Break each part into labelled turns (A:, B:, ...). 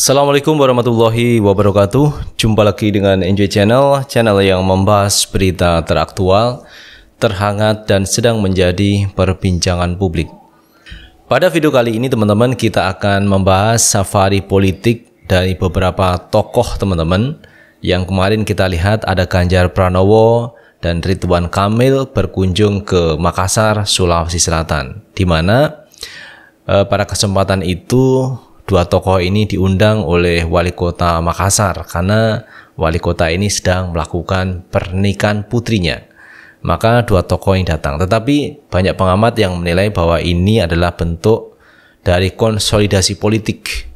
A: Assalamualaikum warahmatullahi wabarakatuh. Jumpa lagi dengan Enjoy Channel, channel yang membahas berita teraktual, terhangat dan sedang menjadi perbincangan publik. Pada video kali ini teman-teman kita akan membahas safari politik dari beberapa tokoh teman-teman yang kemarin kita lihat ada Ganjar Pranowo dan Ridwan Kamil berkunjung ke Makassar, Sulawesi Selatan. Dimana eh, pada kesempatan itu dua tokoh ini diundang oleh wali kota Makassar karena wali kota ini sedang melakukan pernikahan putrinya. Maka dua tokoh yang datang. Tetapi banyak pengamat yang menilai bahwa ini adalah bentuk dari konsolidasi politik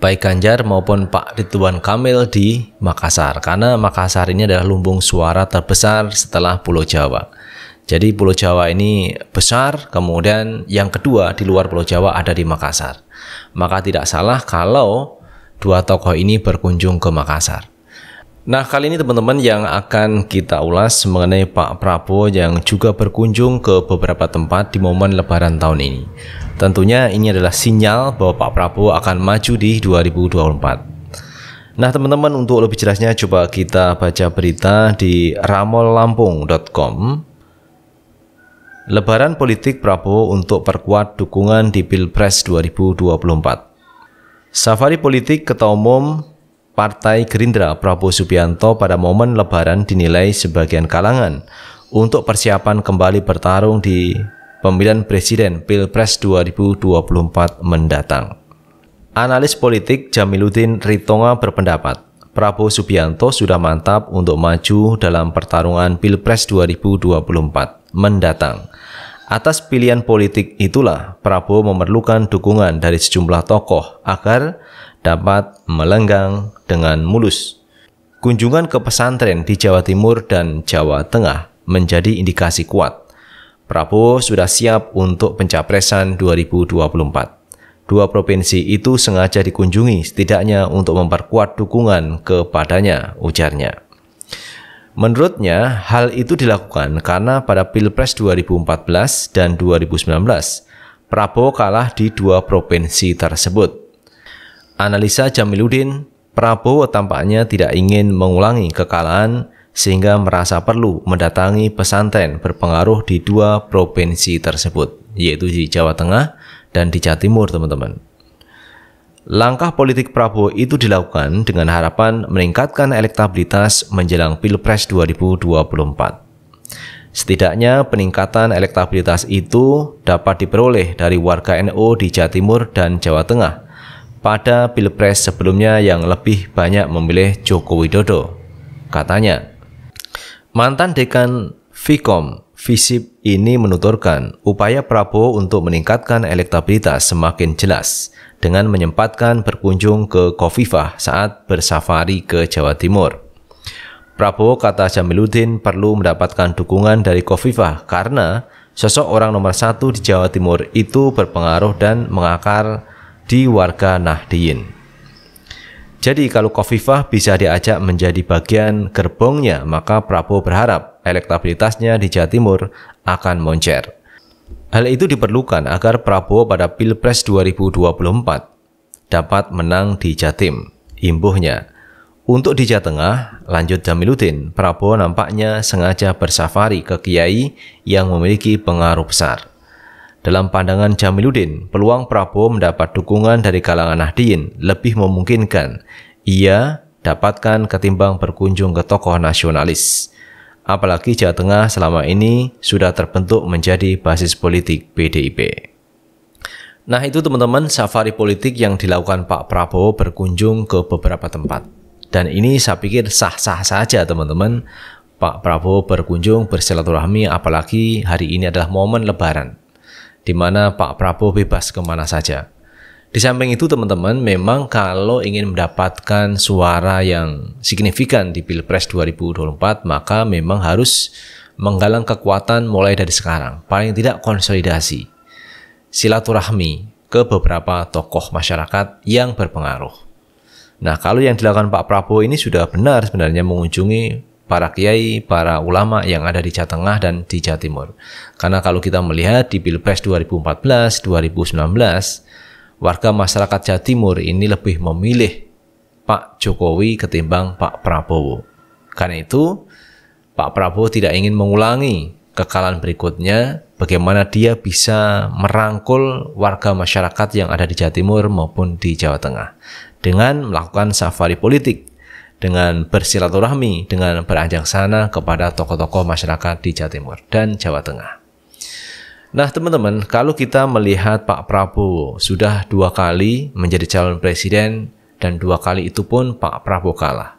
A: baik Ganjar maupun Pak Ridwan Kamil di Makassar karena Makassar ini adalah lumbung suara terbesar setelah Pulau Jawa. Jadi Pulau Jawa ini besar, kemudian yang kedua di luar Pulau Jawa ada di Makassar. Maka tidak salah kalau dua tokoh ini berkunjung ke Makassar. Nah, kali ini teman-teman yang akan kita ulas mengenai Pak Prabowo yang juga berkunjung ke beberapa tempat di momen lebaran tahun ini. Tentunya ini adalah sinyal bahwa Pak Prabowo akan maju di 2024. Nah, teman-teman untuk lebih jelasnya coba kita baca berita di ramolampung.com Lebaran politik Prabowo untuk perkuat dukungan di Pilpres 2024. Safari politik Ketua Umum Partai Gerindra Prabowo Subianto pada momen Lebaran dinilai sebagian kalangan untuk persiapan kembali bertarung di pemilihan presiden Pilpres 2024 mendatang. Analis politik Jamiludin Ritonga berpendapat, Prabowo Subianto sudah mantap untuk maju dalam pertarungan Pilpres 2024 mendatang. Atas pilihan politik itulah Prabowo memerlukan dukungan dari sejumlah tokoh agar dapat melenggang dengan mulus. Kunjungan ke pesantren di Jawa Timur dan Jawa Tengah menjadi indikasi kuat. Prabowo sudah siap untuk pencapresan 2024 dua provinsi itu sengaja dikunjungi setidaknya untuk memperkuat dukungan kepadanya, ujarnya. Menurutnya, hal itu dilakukan karena pada Pilpres 2014 dan 2019, Prabowo kalah di dua provinsi tersebut. Analisa Jamiludin, Prabowo tampaknya tidak ingin mengulangi kekalahan sehingga merasa perlu mendatangi pesantren berpengaruh di dua provinsi tersebut, yaitu di Jawa Tengah dan di Jawa Timur, teman-teman. Langkah politik Prabowo itu dilakukan dengan harapan meningkatkan elektabilitas menjelang Pilpres 2024. Setidaknya peningkatan elektabilitas itu dapat diperoleh dari warga NU NO di Jawa Timur dan Jawa Tengah pada Pilpres sebelumnya yang lebih banyak memilih Joko Widodo. Katanya, mantan dekan Vkom Visip ini menuturkan upaya Prabowo untuk meningkatkan elektabilitas semakin jelas dengan menyempatkan berkunjung ke Kofifah saat bersafari ke Jawa Timur. Prabowo kata Jamiluddin perlu mendapatkan dukungan dari Kofifah karena sosok orang nomor satu di Jawa Timur itu berpengaruh dan mengakar di warga Nahdiyin. Jadi kalau Kofifah bisa diajak menjadi bagian gerbongnya, maka Prabowo berharap elektabilitasnya di Jawa Timur akan moncer. Hal itu diperlukan agar Prabowo pada Pilpres 2024 dapat menang di Jatim, imbuhnya. Untuk di Jatengah, lanjut Jamiluddin, Prabowo nampaknya sengaja bersafari ke Kiai yang memiliki pengaruh besar. Dalam pandangan Jamiluddin, peluang Prabowo mendapat dukungan dari kalangan Nahdien lebih memungkinkan ia dapatkan ketimbang berkunjung ke tokoh nasionalis apalagi Jawa Tengah selama ini sudah terbentuk menjadi basis politik PDIP. Nah itu teman-teman safari politik yang dilakukan Pak Prabowo berkunjung ke beberapa tempat. Dan ini saya pikir sah-sah saja teman-teman. Pak Prabowo berkunjung bersilaturahmi apalagi hari ini adalah momen lebaran di mana Pak Prabowo bebas kemana saja. Di samping itu teman-teman memang kalau ingin mendapatkan suara yang signifikan di Pilpres 2024 maka memang harus menggalang kekuatan mulai dari sekarang. Paling tidak konsolidasi, silaturahmi ke beberapa tokoh masyarakat yang berpengaruh. Nah kalau yang dilakukan Pak Prabowo ini sudah benar sebenarnya mengunjungi para kiai, para ulama yang ada di Jawa Tengah dan di Jawa Timur. Karena kalau kita melihat di Pilpres 2014, 2019, warga masyarakat Jawa Timur ini lebih memilih Pak Jokowi ketimbang Pak Prabowo. Karena itu, Pak Prabowo tidak ingin mengulangi kekalahan berikutnya bagaimana dia bisa merangkul warga masyarakat yang ada di Jawa Timur maupun di Jawa Tengah dengan melakukan safari politik dengan bersilaturahmi dengan beranjak sana kepada tokoh-tokoh masyarakat di Jawa Timur dan Jawa Tengah. Nah teman-teman, kalau kita melihat Pak Prabowo sudah dua kali menjadi calon presiden dan dua kali itu pun Pak Prabowo kalah.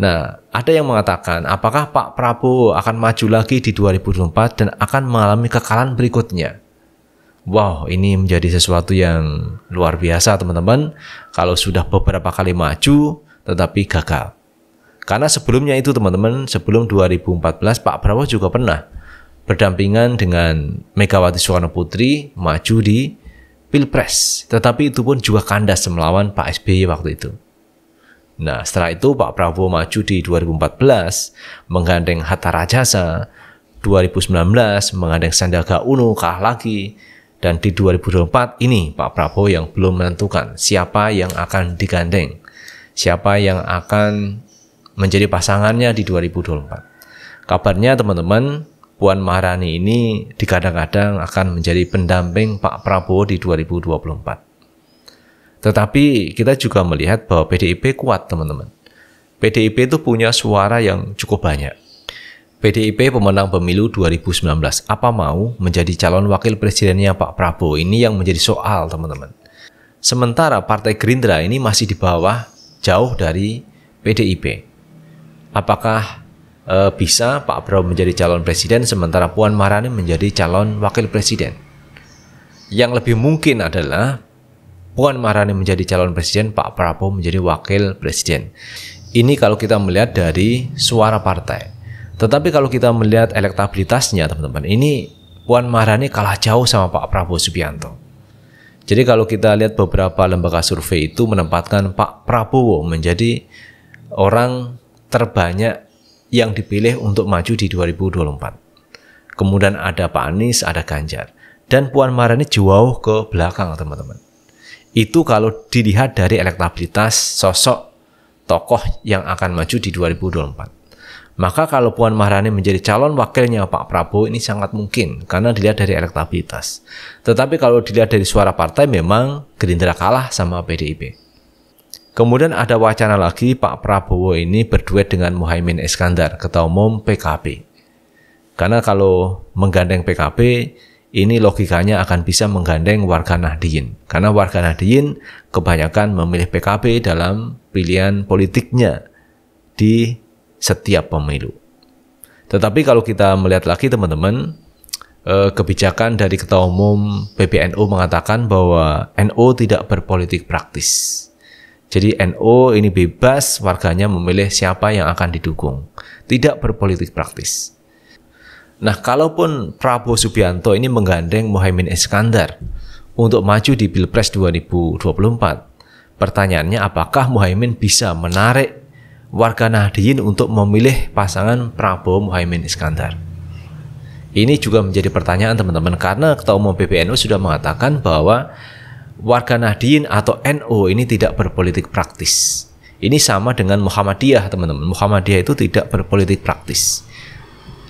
A: Nah, ada yang mengatakan apakah Pak Prabowo akan maju lagi di 2024 dan akan mengalami kekalahan berikutnya. Wow, ini menjadi sesuatu yang luar biasa teman-teman. Kalau sudah beberapa kali maju tetapi gagal. Karena sebelumnya itu teman-teman, sebelum 2014 Pak Prabowo juga pernah berdampingan dengan Megawati Soekarno Putri maju di Pilpres. Tetapi itu pun juga kandas melawan Pak SBY waktu itu. Nah, setelah itu Pak Prabowo maju di 2014, menggandeng Hatta Rajasa, 2019 menggandeng Sandiaga Uno kalah lagi, dan di 2024 ini Pak Prabowo yang belum menentukan siapa yang akan digandeng, siapa yang akan menjadi pasangannya di 2024. Kabarnya teman-teman Puan Maharani ini dikadang-kadang akan menjadi pendamping Pak Prabowo di 2024. Tetapi kita juga melihat bahwa PDIP kuat, teman-teman. PDIP itu punya suara yang cukup banyak. PDIP pemenang pemilu 2019, apa mau menjadi calon wakil presidennya Pak Prabowo ini yang menjadi soal, teman-teman. Sementara Partai Gerindra ini masih di bawah, jauh dari PDIP. Apakah e, bisa Pak Prabowo menjadi calon presiden sementara Puan Maharani menjadi calon wakil presiden. Yang lebih mungkin adalah Puan Maharani menjadi calon presiden, Pak Prabowo menjadi wakil presiden. Ini kalau kita melihat dari suara partai. Tetapi kalau kita melihat elektabilitasnya, teman-teman, ini Puan Maharani kalah jauh sama Pak Prabowo Subianto. Jadi kalau kita lihat beberapa lembaga survei itu menempatkan Pak Prabowo menjadi orang terbanyak yang dipilih untuk maju di 2024. Kemudian ada Pak Anies, ada Ganjar. Dan Puan Maharani jauh ke belakang, teman-teman. Itu kalau dilihat dari elektabilitas sosok tokoh yang akan maju di 2024. Maka kalau Puan Maharani menjadi calon wakilnya Pak Prabowo ini sangat mungkin karena dilihat dari elektabilitas. Tetapi kalau dilihat dari suara partai memang Gerindra kalah sama PDIP. Kemudian ada wacana lagi Pak Prabowo ini berduet dengan Muhaimin Iskandar, Ketua Umum PKB. Karena kalau menggandeng PKB, ini logikanya akan bisa menggandeng warga Nahdien. Karena warga Nahdien kebanyakan memilih PKB dalam pilihan politiknya di setiap pemilu. Tetapi kalau kita melihat lagi teman-teman, eh, kebijakan dari Ketua Umum PBNU mengatakan bahwa NU NO tidak berpolitik praktis. Jadi NO ini bebas warganya memilih siapa yang akan didukung, tidak berpolitik praktis. Nah, kalaupun Prabowo Subianto ini menggandeng Mohaimin Iskandar untuk maju di Pilpres 2024, pertanyaannya apakah Mohaimin bisa menarik warga Nahdiyin untuk memilih pasangan Prabowo Mohaimin Iskandar? Ini juga menjadi pertanyaan teman-teman karena Ketua Umum PBNU sudah mengatakan bahwa warga Nahdien atau NU NO ini tidak berpolitik praktis. Ini sama dengan Muhammadiyah, teman-teman. Muhammadiyah itu tidak berpolitik praktis.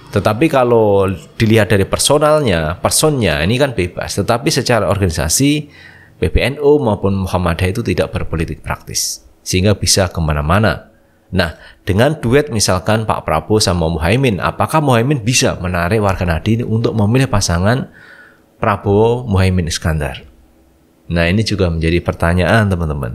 A: Tetapi kalau dilihat dari personalnya, personnya ini kan bebas. Tetapi secara organisasi, PBNU maupun Muhammadiyah itu tidak berpolitik praktis. Sehingga bisa kemana-mana. Nah, dengan duet misalkan Pak Prabowo sama Muhaimin, apakah Muhaimin bisa menarik warga Nahdien untuk memilih pasangan Prabowo Muhaimin Iskandar? Nah ini juga menjadi pertanyaan teman-teman.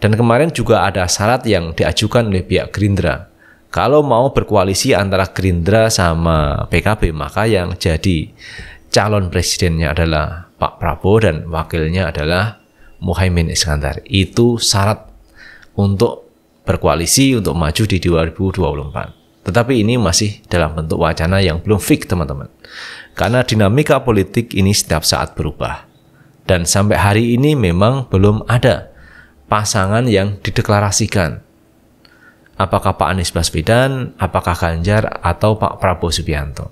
A: Dan kemarin juga ada syarat yang diajukan oleh pihak Gerindra. Kalau mau berkoalisi antara Gerindra sama PKB maka yang jadi calon presidennya adalah Pak Prabowo dan wakilnya adalah muhaymin Iskandar. Itu syarat untuk berkoalisi untuk maju di 2024. Tetapi ini masih dalam bentuk wacana yang belum fix, teman-teman. Karena dinamika politik ini setiap saat berubah. Dan sampai hari ini memang belum ada pasangan yang dideklarasikan. Apakah Pak Anies Baswedan, apakah Ganjar, atau Pak Prabowo Subianto.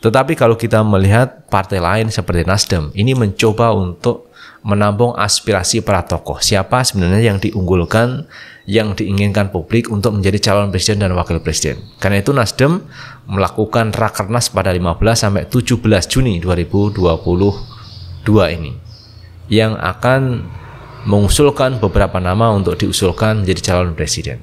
A: Tetapi kalau kita melihat partai lain seperti Nasdem, ini mencoba untuk menampung aspirasi para tokoh. Siapa sebenarnya yang diunggulkan, yang diinginkan publik untuk menjadi calon presiden dan wakil presiden. Karena itu Nasdem melakukan rakernas pada 15 sampai 17 Juni 2022 ini yang akan mengusulkan beberapa nama untuk diusulkan menjadi calon presiden.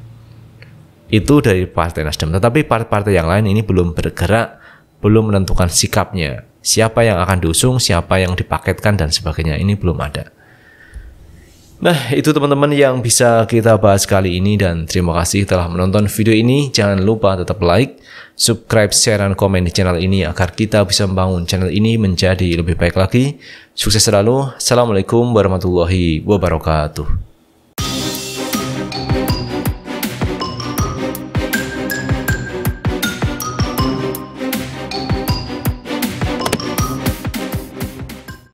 A: Itu dari Partai Nasdem. Tetapi partai-partai yang lain ini belum bergerak, belum menentukan sikapnya. Siapa yang akan diusung, siapa yang dipaketkan, dan sebagainya. Ini belum ada. Nah, itu teman-teman yang bisa kita bahas kali ini dan terima kasih telah menonton video ini. Jangan lupa tetap like, subscribe, share, dan komen di channel ini agar kita bisa membangun channel ini menjadi lebih baik lagi. Sukses selalu. Assalamualaikum warahmatullahi wabarakatuh.